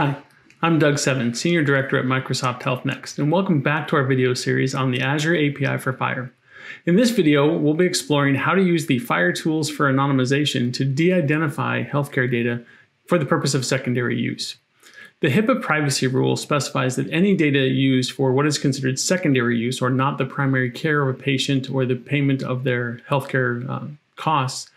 Hi, I'm Doug Seven, Senior Director at Microsoft Health Next, and welcome back to our video series on the Azure API for Fire. In this video, we'll be exploring how to use the Fire tools for anonymization to de-identify healthcare data for the purpose of secondary use. The HIPAA privacy rule specifies that any data used for what is considered secondary use or not the primary care of a patient or the payment of their healthcare uh, costs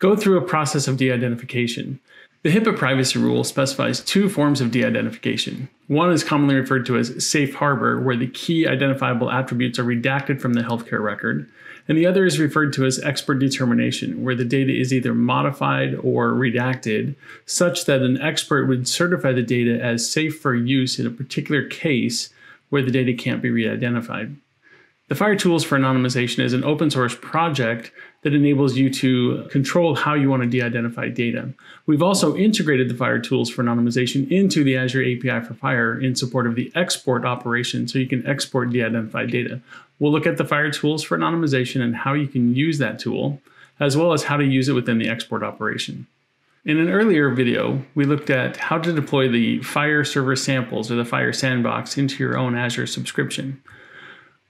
go through a process of de-identification. The HIPAA privacy rule specifies two forms of de identification. One is commonly referred to as safe harbor, where the key identifiable attributes are redacted from the healthcare record, and the other is referred to as expert determination, where the data is either modified or redacted such that an expert would certify the data as safe for use in a particular case where the data can't be re identified. The Fire Tools for Anonymization is an open source project that enables you to control how you want to de-identify data. We've also integrated the Fire tools for anonymization into the Azure API for Fire in support of the export operation, so you can export de-identified data. We'll look at the Fire tools for anonymization and how you can use that tool, as well as how to use it within the export operation. In an earlier video, we looked at how to deploy the Fire Server Samples or the Fire Sandbox into your own Azure subscription.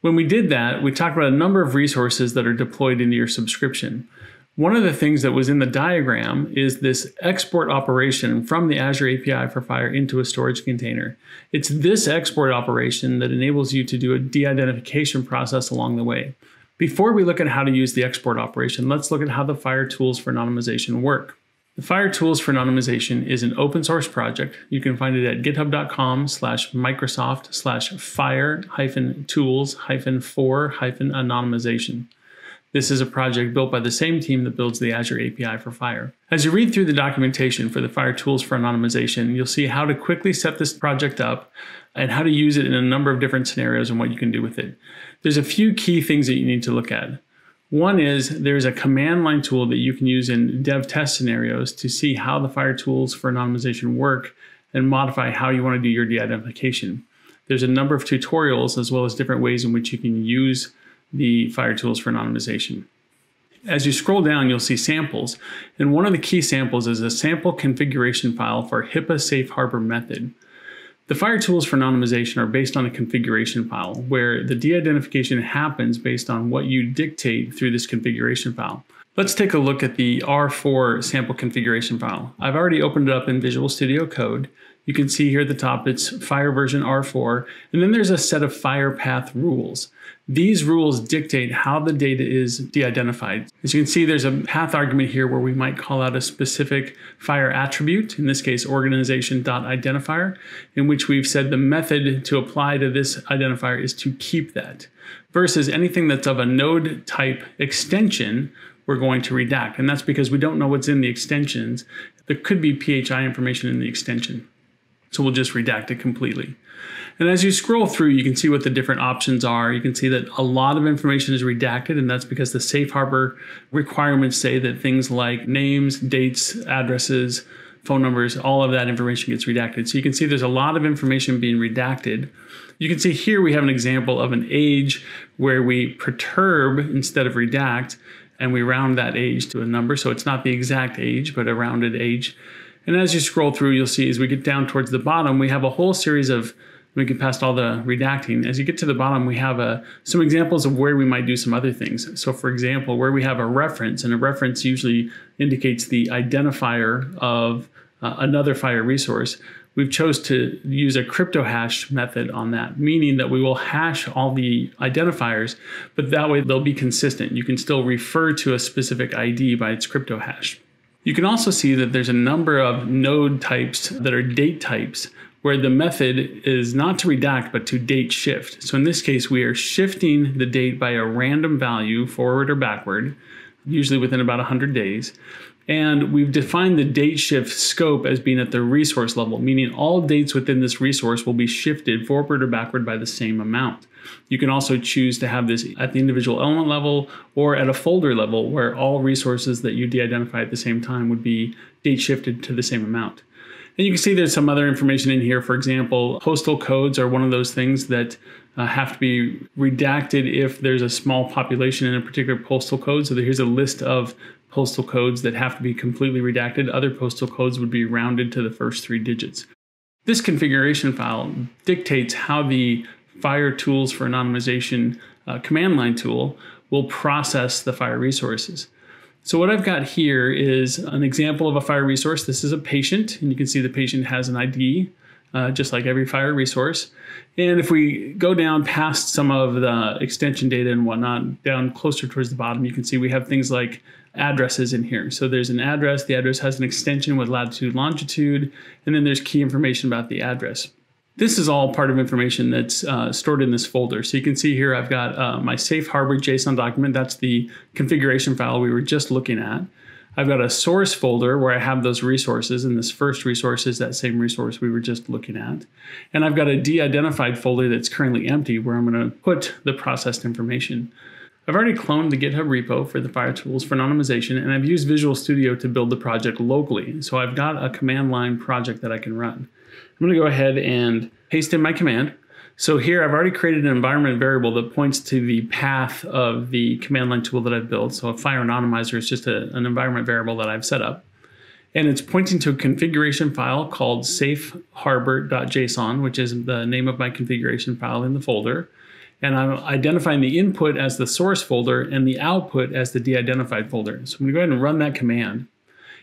When we did that, we talked about a number of resources that are deployed into your subscription. One of the things that was in the diagram is this export operation from the Azure API for Fire into a storage container. It's this export operation that enables you to do a de-identification process along the way. Before we look at how to use the export operation, let's look at how the Fire tools for anonymization work. The Fire Tools for Anonymization is an open source project. You can find it at github.com slash Microsoft slash fire hyphen tools hyphen for hyphen anonymization. This is a project built by the same team that builds the Azure API for Fire. As you read through the documentation for the Fire Tools for Anonymization, you'll see how to quickly set this project up and how to use it in a number of different scenarios and what you can do with it. There's a few key things that you need to look at. One is there's a command line tool that you can use in dev test scenarios to see how the fire tools for anonymization work and modify how you want to do your de-identification. There's a number of tutorials as well as different ways in which you can use the fire tools for anonymization. As you scroll down, you'll see samples. And one of the key samples is a sample configuration file for HIPAA safe harbor method. The fire tools for anonymization are based on a configuration file where the de-identification happens based on what you dictate through this configuration file. Let's take a look at the R4 sample configuration file. I've already opened it up in Visual Studio Code. You can see here at the top, it's fire version R4. And then there's a set of fire path rules. These rules dictate how the data is de-identified. As you can see, there's a path argument here where we might call out a specific fire attribute, in this case, organization.identifier, in which we've said the method to apply to this identifier is to keep that, versus anything that's of a node type extension, we're going to redact. And that's because we don't know what's in the extensions. There could be PHI information in the extension. So we'll just redact it completely. And as you scroll through, you can see what the different options are. You can see that a lot of information is redacted, and that's because the safe harbor requirements say that things like names, dates, addresses, phone numbers, all of that information gets redacted. So you can see there's a lot of information being redacted. You can see here we have an example of an age where we perturb instead of redact, and we round that age to a number. So it's not the exact age, but a rounded age. And as you scroll through, you'll see as we get down towards the bottom, we have a whole series of we get past all the redacting. As you get to the bottom, we have uh, some examples of where we might do some other things. So, for example, where we have a reference, and a reference usually indicates the identifier of uh, another fire resource, we've chose to use a crypto hash method on that, meaning that we will hash all the identifiers, but that way they'll be consistent. You can still refer to a specific ID by its crypto hash. You can also see that there's a number of node types that are date types where the method is not to redact but to date shift. So in this case, we are shifting the date by a random value forward or backward, usually within about 100 days. And we've defined the date shift scope as being at the resource level, meaning all dates within this resource will be shifted forward or backward by the same amount. You can also choose to have this at the individual element level or at a folder level where all resources that you de-identify at the same time would be date shifted to the same amount. And you can see there's some other information in here. For example, postal codes are one of those things that uh, have to be redacted if there's a small population in a particular postal code. So here's a list of postal codes that have to be completely redacted. Other postal codes would be rounded to the first three digits. This configuration file dictates how the Fire Tools for Anonymization uh, command line tool will process the Fire resources. So what I've got here is an example of a Fire resource. This is a patient, and you can see the patient has an ID. Uh, just like every fire resource. And if we go down past some of the extension data and whatnot, down closer towards the bottom, you can see we have things like addresses in here. So there's an address, the address has an extension with latitude, longitude, and then there's key information about the address. This is all part of information that's uh, stored in this folder. So you can see here I've got uh, my safe harbor JSON document. That's the configuration file we were just looking at. I've got a source folder where I have those resources, and this first resource is that same resource we were just looking at. And I've got a de identified folder that's currently empty where I'm going to put the processed information. I've already cloned the GitHub repo for the Fire Tools for anonymization, and I've used Visual Studio to build the project locally. So I've got a command line project that I can run. I'm going to go ahead and paste in my command, so here I've already created an environment variable that points to the path of the command line tool that I've built. So a fire anonymizer is just a, an environment variable that I've set up. And it's pointing to a configuration file called safeharbor.json, which is the name of my configuration file in the folder. And I'm identifying the input as the source folder and the output as the de-identified folder. So I'm gonna go ahead and run that command.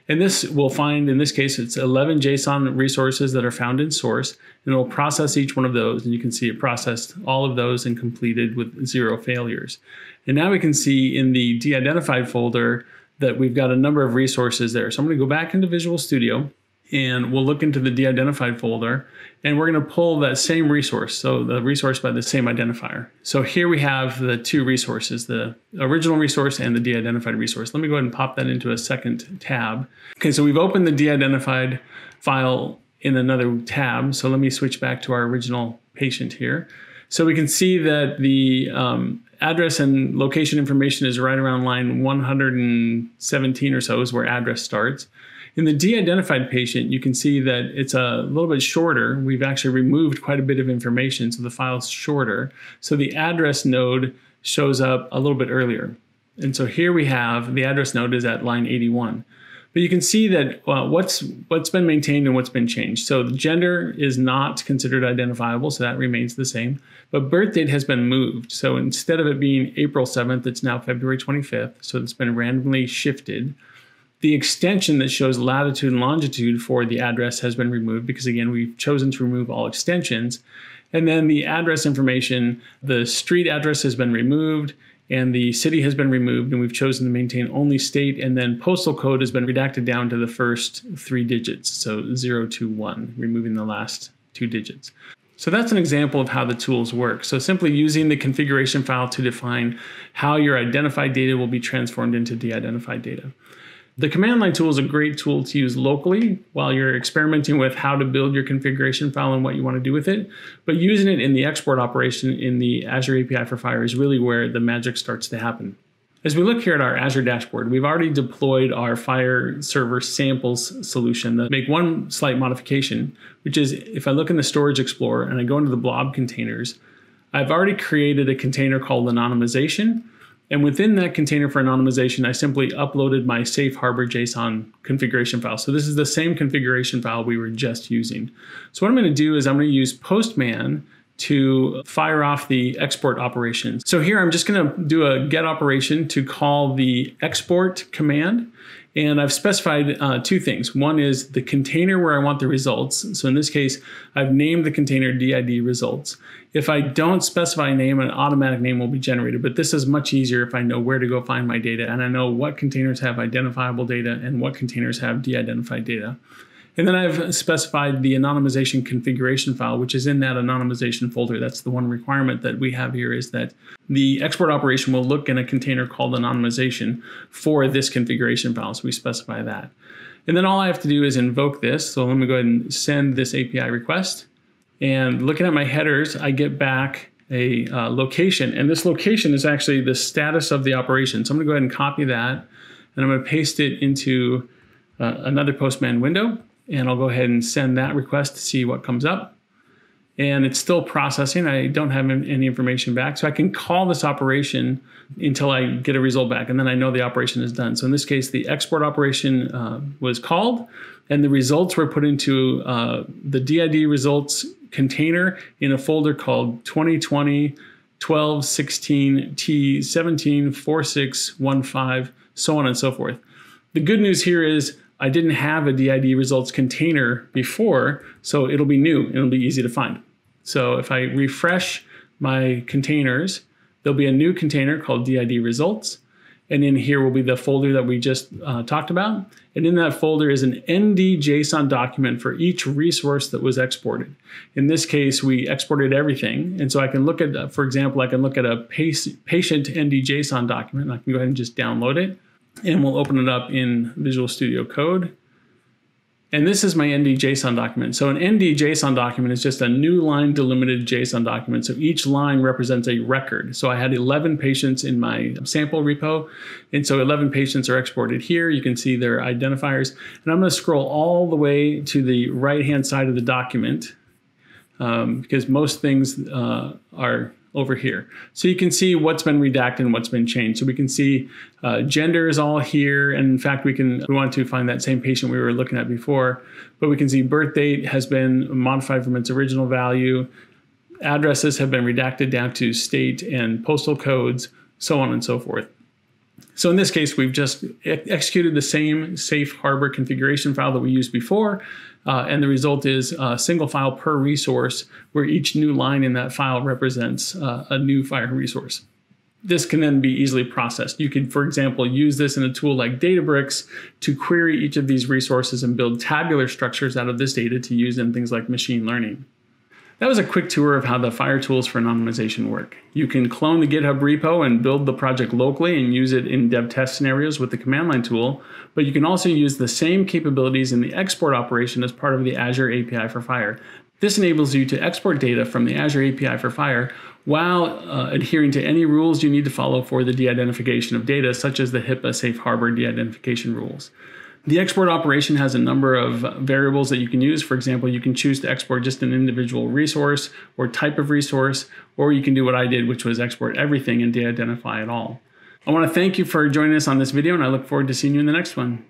And this we'll find in this case, it's 11 JSON resources that are found in source, and it'll process each one of those. And you can see it processed all of those and completed with zero failures. And now we can see in the de-identified folder that we've got a number of resources there. So I'm gonna go back into Visual Studio and we'll look into the de-identified folder and we're going to pull that same resource. So the resource by the same identifier. So here we have the two resources, the original resource and the de-identified resource. Let me go ahead and pop that into a second tab. Okay, so we've opened the de-identified file in another tab. So let me switch back to our original patient here. So we can see that the um, address and location information is right around line 117 or so is where address starts. In the de-identified patient, you can see that it's a little bit shorter. We've actually removed quite a bit of information, so the file's shorter. So the address node shows up a little bit earlier. And so here we have the address node is at line 81. But you can see that uh, what's what's been maintained and what's been changed. So the gender is not considered identifiable, so that remains the same. But birth date has been moved. So instead of it being April 7th, it's now February 25th. So it's been randomly shifted. The extension that shows latitude and longitude for the address has been removed because, again, we've chosen to remove all extensions. And then the address information, the street address has been removed and the city has been removed, and we've chosen to maintain only state. And then postal code has been redacted down to the first three digits, so 0 to 1, removing the last two digits. So that's an example of how the tools work. So simply using the configuration file to define how your identified data will be transformed into de-identified data. The command line tool is a great tool to use locally while you're experimenting with how to build your configuration file and what you want to do with it. But using it in the export operation in the Azure API for Fire is really where the magic starts to happen. As we look here at our Azure dashboard, we've already deployed our Fire Server Samples solution that make one slight modification, which is if I look in the Storage Explorer and I go into the blob containers, I've already created a container called anonymization and within that container for anonymization, I simply uploaded my safe harbor JSON configuration file. So this is the same configuration file we were just using. So what I'm gonna do is I'm gonna use Postman to fire off the export operation. So here I'm just gonna do a get operation to call the export command. And I've specified uh, two things. One is the container where I want the results. So in this case, I've named the container DID results. If I don't specify a name, an automatic name will be generated, but this is much easier if I know where to go find my data and I know what containers have identifiable data and what containers have de-identified data. And then I've specified the anonymization configuration file, which is in that anonymization folder. That's the one requirement that we have here is that the export operation will look in a container called anonymization for this configuration file. So we specify that. And then all I have to do is invoke this. So let me go ahead and send this API request. And looking at my headers, I get back a uh, location. And this location is actually the status of the operation. So I'm gonna go ahead and copy that. And I'm gonna paste it into uh, another Postman window and I'll go ahead and send that request to see what comes up. And it's still processing. I don't have any information back. So I can call this operation until I get a result back. And then I know the operation is done. So in this case, the export operation uh, was called and the results were put into uh, the DID results container in a folder called 2020 12 16 T 17 46 so on and so forth. The good news here is I didn't have a DID results container before, so it'll be new and it'll be easy to find. So if I refresh my containers, there'll be a new container called DID results. And in here will be the folder that we just uh, talked about. And in that folder is an ND JSON document for each resource that was exported. In this case, we exported everything. And so I can look at, uh, for example, I can look at a patient ND JSON document. I can go ahead and just download it and we'll open it up in Visual Studio Code. And this is my NDJSON document. So an NDJSON document is just a new line delimited JSON document. So each line represents a record. So I had 11 patients in my sample repo. And so 11 patients are exported here. You can see their identifiers. And I'm gonna scroll all the way to the right-hand side of the document um, because most things uh, are over here. So you can see what's been redacted and what's been changed. So we can see uh, gender is all here. And in fact, we can, we want to find that same patient we were looking at before, but we can see birth date has been modified from its original value. Addresses have been redacted down to state and postal codes, so on and so forth. So in this case, we've just executed the same safe harbor configuration file that we used before. Uh, and the result is a single file per resource where each new line in that file represents uh, a new fire resource. This can then be easily processed. You could, for example, use this in a tool like Databricks to query each of these resources and build tabular structures out of this data to use in things like machine learning. That was a quick tour of how the fire tools for anonymization work. You can clone the GitHub repo and build the project locally and use it in dev test scenarios with the command line tool, but you can also use the same capabilities in the export operation as part of the Azure API for Fire. This enables you to export data from the Azure API for Fire while uh, adhering to any rules you need to follow for the de-identification of data, such as the HIPAA safe harbor de-identification rules. The export operation has a number of variables that you can use. For example, you can choose to export just an individual resource or type of resource, or you can do what I did, which was export everything and de-identify it all. I want to thank you for joining us on this video, and I look forward to seeing you in the next one.